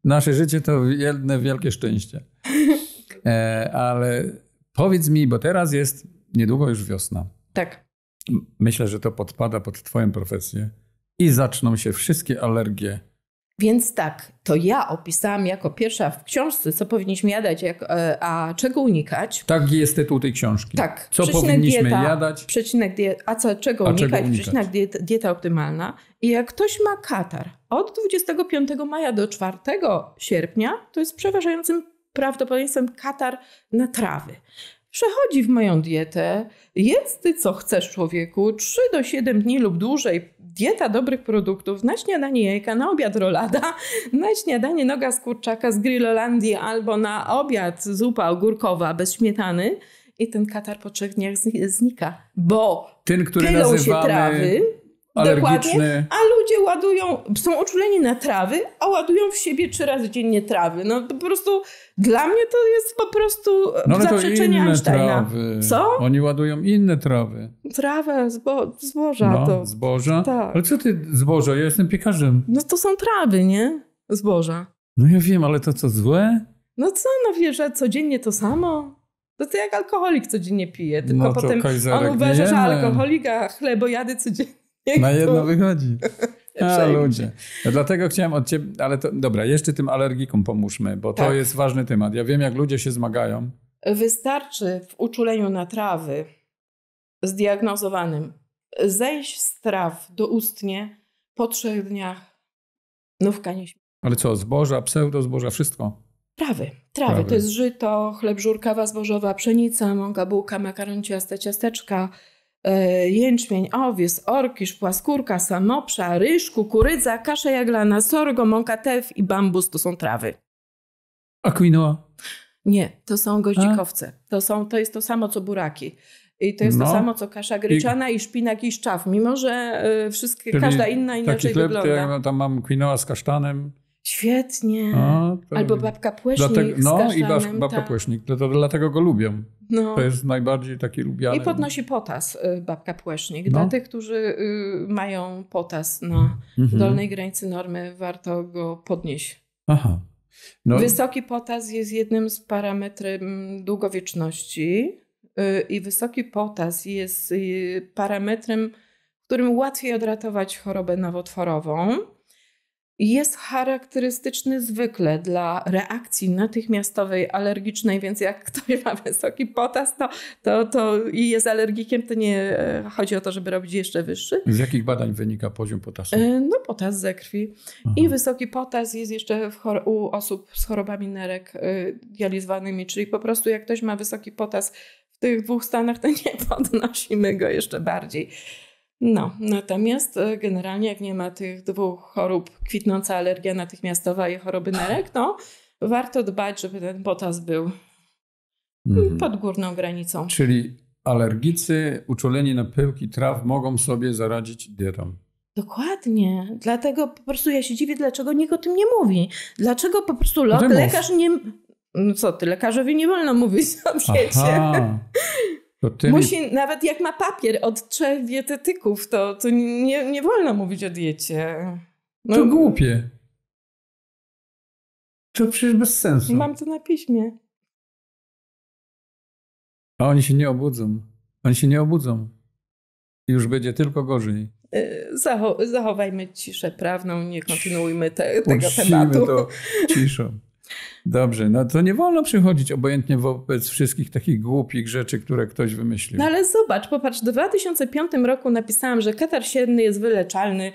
Nasze życie to jedne wielkie szczęście. E, ale powiedz mi, bo teraz jest niedługo już wiosna. Tak. Myślę, że to podpada pod Twoją profesję i zaczną się wszystkie alergie. Więc tak, to ja opisałam jako pierwsza w książce, co powinniśmy jadać, jak, e, a czego unikać. Tak jest tytuł tej książki. Tak. Co powinniśmy dieta, jadać. Przecinek dieta, a co, czego a unikać, czego unikać. Przecinek dieta, dieta optymalna. I jak ktoś ma katar od 25 maja do 4 sierpnia, to jest przeważającym prawdopodobieństwem katar na trawy przechodzi w moją dietę. Jedz ty co chcesz, człowieku, 3 do 7 dni lub dłużej. Dieta dobrych produktów, na śniadanie jajka, na obiad rolada, na śniadanie noga z kurczaka z Grillolandii albo na obiad zupa ogórkowa bez śmietany. I ten katar po trzech dniach znika, bo ten, który nazywamy... się trawy alergiczny. A ludzie ładują, są uczuleni na trawy, a ładują w siebie trzy razy dziennie trawy. No to po prostu dla mnie to jest po prostu e, no, zaprzeczenie inne Einsteina. Trawy. Co? Oni ładują inne trawy. Trawę, zbo zboża. No, to. Zboża? Tak. Ale co ty zboża? Ja jestem piekarzem. No to są trawy, nie? Zboża. No ja wiem, ale to co złe? No co, no wiesz, że codziennie to samo? No to jak alkoholik codziennie pije, tylko no potem on uważa, że alkoholika chlebo jady codziennie. Na jedno wychodzi. A ludzie. No, dlatego chciałem od ciebie, ale to, dobra, jeszcze tym alergikom pomóżmy, bo tak. to jest ważny temat. Ja wiem, jak ludzie się zmagają. Wystarczy w uczuleniu na trawy zdiagnozowanym zejść z traw doustnie po trzech dniach nówka nie śmie. Ale co, zboża, zboża, wszystko? Trawy, trawy. To jest żyto, chleb żurkawa zbożowa, pszenica, mąka, bułka, makaron, ciasta, ciasteczka, E, jęczmień, owies, orkisz, płaskórka, samopsza, ryż, kukurydza, kasza jaglana, sorgo, mąka tew i bambus to są trawy. A quinoa? Nie, to są goździkowce. To, są, to jest to samo co buraki. I to jest no. to samo co kasza gryczana i, i szpinak i szczaw, mimo że e, wszystkie, każda inna inaczej taki chleb, wygląda. Tak, no, ja tam mam quinoa z kasztanem. Świetnie. No, Albo babka płeśnik. Dlatego, no i babka tak. płeśnik, dlatego, dlatego go lubię. No. To jest najbardziej taki lubiany. I podnosi potas y, babka płeśnik. No. Dla tych, którzy y, mają potas na mhm. dolnej granicy normy, warto go podnieść. Aha. No. Wysoki potas jest jednym z parametrów długowieczności y, i wysoki potas jest parametrem, którym łatwiej odratować chorobę nowotworową jest charakterystyczny zwykle dla reakcji natychmiastowej alergicznej, więc jak ktoś ma wysoki potas to, to, to i jest alergikiem, to nie e, chodzi o to, żeby robić jeszcze wyższy. Z jakich badań wynika poziom potasu? E, no potas ze krwi. Aha. I wysoki potas jest jeszcze u osób z chorobami nerek e, dializowanymi, czyli po prostu jak ktoś ma wysoki potas w tych dwóch stanach, to nie podnosimy go jeszcze bardziej. No, natomiast e, generalnie jak nie ma tych dwóch chorób, kwitnąca alergia natychmiastowa i choroby nerek, no warto dbać, żeby ten potas był mhm. pod górną granicą. Czyli alergicy uczuleni na pyłki traw mogą sobie zaradzić dietą. Dokładnie. Dlatego po prostu ja się dziwię, dlaczego nikt o tym nie mówi. Dlaczego po prostu no lekarz nie... No co ty, lekarzowi nie wolno mówić o diecie. Tym... Musi, nawet jak ma papier od trzech dietetyków, to, to nie, nie wolno mówić o diecie. No, to głupie. To przecież bez sensu. Mam to na piśmie. A oni się nie obudzą. Oni się nie obudzą. Już będzie tylko gorzej. Y, zachowajmy ciszę prawną, nie kontynuujmy te, tego Uczcimy tematu. to ciszą. Dobrze, no to nie wolno przychodzić obojętnie wobec wszystkich takich głupich rzeczy, które ktoś wymyślił. No ale zobacz, popatrz, w 2005 roku napisałam, że katar siedny jest wyleczalny.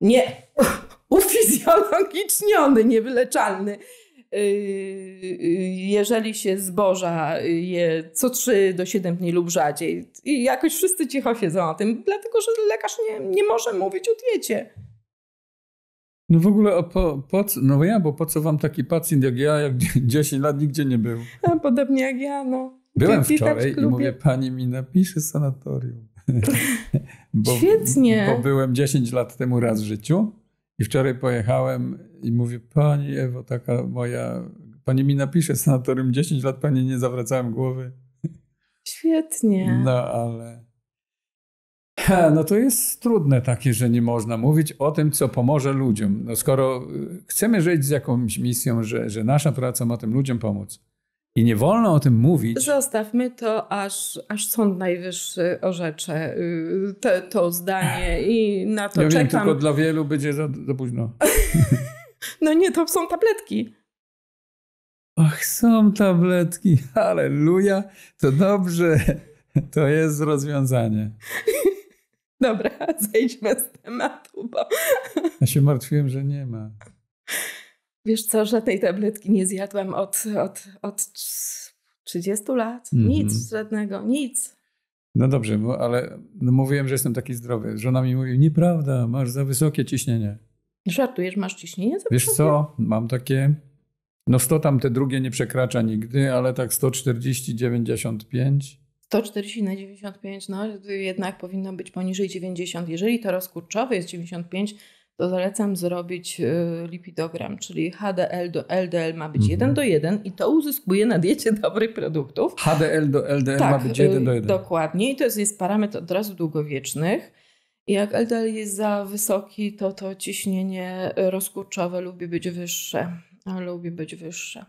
Nie, ufizjologiczniony, niewyleczalny. Yy, jeżeli się zboża je co 3 do 7 dni lub rzadziej. I jakoś wszyscy cicho siedzą o tym, dlatego że lekarz nie, nie może mówić o diecie. No w ogóle, po, po, no ja, bo po co wam taki pacjent jak ja, jak 10 lat nigdzie nie był? A podobnie jak ja, no. Byłem tak wczoraj i mówię, pani mi napisze sanatorium. bo, Świetnie. Bo byłem 10 lat temu raz w życiu i wczoraj pojechałem i mówię, pani Ewo, taka moja, pani mi napisze sanatorium 10 lat, pani nie zawracałem głowy. Świetnie. No ale... No to jest trudne takie, że nie można mówić o tym, co pomoże ludziom. No skoro y, chcemy żyć z jakąś misją, że, że nasza praca ma tym ludziom pomóc i nie wolno o tym mówić. Zostawmy to, aż, aż Sąd Najwyższy orzecze y, to zdanie i na to ja czekam. Wiem, tylko dla wielu będzie za, za późno. no nie, to są tabletki. Ach są tabletki, aleluja, to dobrze, to jest rozwiązanie. Dobra, zejdźmy z tematu, bo... Ja się martwiłem, że nie ma. Wiesz co, żadnej tabletki nie zjadłam od, od, od 30 lat. Mhm. Nic, żadnego, nic. No dobrze, ale no mówiłem, że jestem taki zdrowy. Żona mi mówi, nieprawda, masz za wysokie ciśnienie. Żartujesz, masz ciśnienie za Wiesz co, mam takie... No 100 tam te drugie nie przekracza nigdy, ale tak 140, 95... 140 na 95, no jednak powinno być poniżej 90. Jeżeli to rozkurczowy jest 95, to zalecam zrobić y, lipidogram, czyli HDL do LDL ma być mhm. 1 do 1 i to uzyskuje na diecie dobrych produktów. HDL do LDL tak, ma być 1 y, do 1. Dokładnie i to jest, jest parametr od razu długowiecznych. Jak LDL jest za wysoki, to to ciśnienie y, rozkurczowe lubi być wyższe. Lubi być wyższe.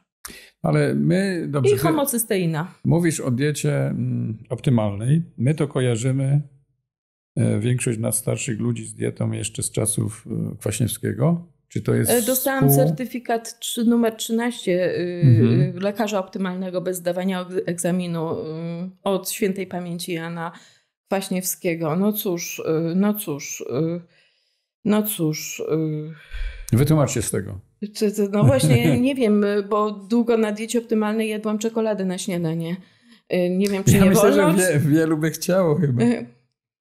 Ale my dobrze. I homocysteina. Mówisz o diecie mm, optymalnej. My to kojarzymy, e, większość nas starszych ludzi z dietą jeszcze z czasów e, Kwaśniewskiego. Czy to jest. E, dostałam certyfikat 3, numer 13 mhm. lekarza optymalnego bez zdawania egzaminu od świętej pamięci Jana Kwaśniewskiego. No cóż, no cóż, no cóż. Wytłumacz się z tego. No właśnie, nie wiem, bo długo na diecie optymalnej jadłam czekoladę na śniadanie. Y, nie wiem, czy ja nie myślę, wolno. Że wie, wielu by chciało chyba. Y,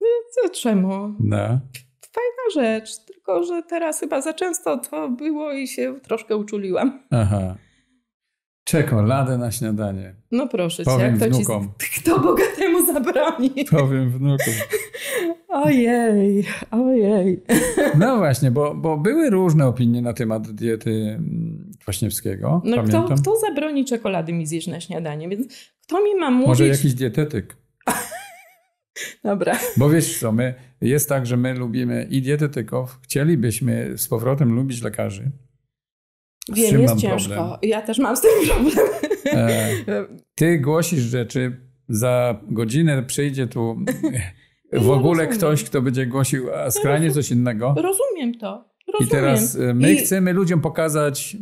y, co, czemu? No. Fajna rzecz, tylko że teraz chyba za często to było i się troszkę uczuliłam. Aha. Czekoladę na śniadanie. No proszę Powiem cię, jak wnukom. Ci, kto bogatemu zabroni? Powiem wnukom. Ojej, ojej. No właśnie, bo, bo były różne opinie na temat diety mm, Kwaśniewskiego. No pamiętam. kto, kto zabroni czekolady mi zjeść na śniadanie? Więc kto mi ma mówić... Może jakiś dietetyk. Dobra. Bo wiesz co, my, jest tak, że my lubimy i dietetyków, chcielibyśmy z powrotem lubić lekarzy. Wiem, jest ciężko. Problem. Ja też mam z tym problem. E, ty głosisz rzeczy, za godzinę przyjdzie tu w ogóle rozumiem. ktoś, kto będzie głosił a skrajnie coś innego. Rozumiem to. Rozumiem. I teraz e, my I... chcemy ludziom pokazać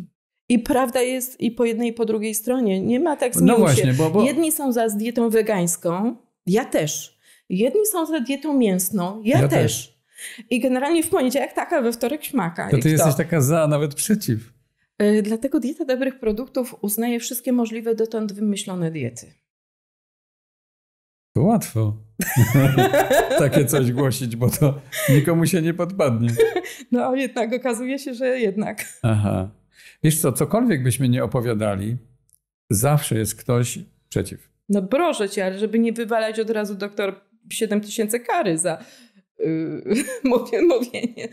i prawda jest i po jednej, i po drugiej stronie. Nie ma tak zmiłuj no właśnie, bo, bo... Jedni są za dietą wegańską, ja też. Jedni są za dietą mięsną, ja, ja też. też. I generalnie w poniedziałek taka, we wtorek śmaka. To ty jesteś taka za, nawet przeciw. E, dlatego dieta dobrych produktów uznaje wszystkie możliwe dotąd wymyślone diety. To łatwo. Takie coś głosić, bo to nikomu się nie podpadnie. No jednak okazuje się, że jednak. Aha. Wiesz co, cokolwiek byśmy nie opowiadali, zawsze jest ktoś przeciw. No proszę cię, ale żeby nie wywalać od razu doktor 7000 kary za yy, mówienie,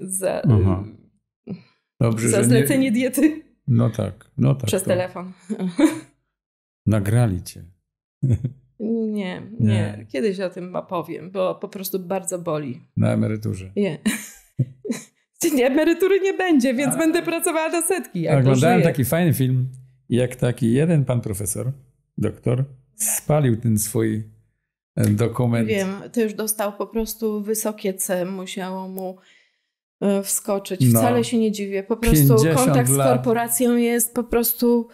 za... Y, Aha Dobrze, Za zlecenie nie... diety. No tak, no tak. Przez to... telefon. Nagrali cię. Nie, nie, nie, Kiedyś o tym opowiem, bo po prostu bardzo boli. Na emeryturze. Nie. nie emerytury nie będzie, więc A... będę pracowała do setki. Jak tak, Oglądałem taki fajny film, jak taki jeden pan profesor, doktor, spalił ten swój e, dokument. Wiem, to już dostał po prostu wysokie C, musiało mu E, wskoczyć. Wcale no. się nie dziwię. Po prostu kontakt lat. z korporacją jest po prostu.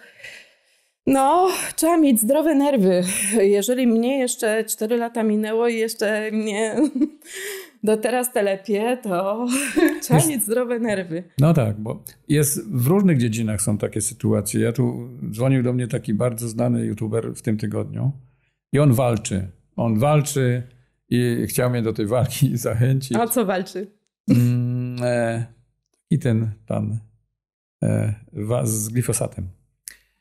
No, trzeba mieć zdrowe nerwy. Jeżeli mnie jeszcze 4 lata minęło i jeszcze mnie do teraz telepie, to trzeba mieć zdrowe nerwy. No tak, bo jest, w różnych dziedzinach są takie sytuacje. Ja tu dzwonił do mnie taki bardzo znany youtuber w tym tygodniu i on walczy. On walczy i chciał mnie do tej walki zachęcić. A co walczy? Mm, e, I ten pan e, z glifosatem.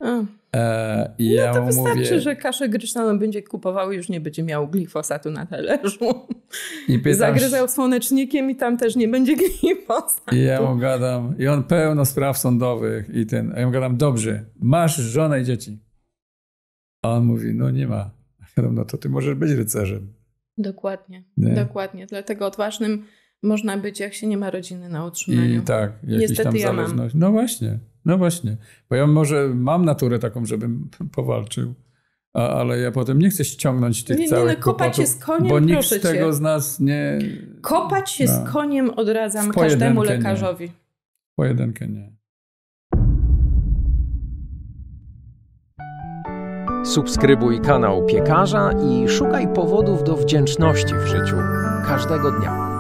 A. E, I no ja to wystarczy, mówię... że kaszę grysztaną będzie kupował już nie będzie miał glifosatu na talerzu. I pytam, Zagryzał słonecznikiem i tam też nie będzie glifosatu. I ja mu gadam, i on pełno spraw sądowych i ten, a ja mu gadam, dobrze, masz żonę i dzieci. A on mówi, no nie ma. no to ty możesz być rycerzem. Dokładnie, nie? dokładnie. Dlatego odważnym można być, jak się nie ma rodziny na utrzymaniu. I tak, jakiś tam zależność. Ja no właśnie, no właśnie. Bo ja może mam naturę taką, żebym powalczył, a, ale ja potem nie chcę ściągnąć tych nie, całych nie, no, kopać kłopotów, się z koniem, bo nikt z tego cię. z nas nie... Kopać się no. z koniem odradzam każdemu lekarzowi. Nie. Pojedynkę nie. Subskrybuj kanał Piekarza i szukaj powodów do wdzięczności w życiu każdego dnia.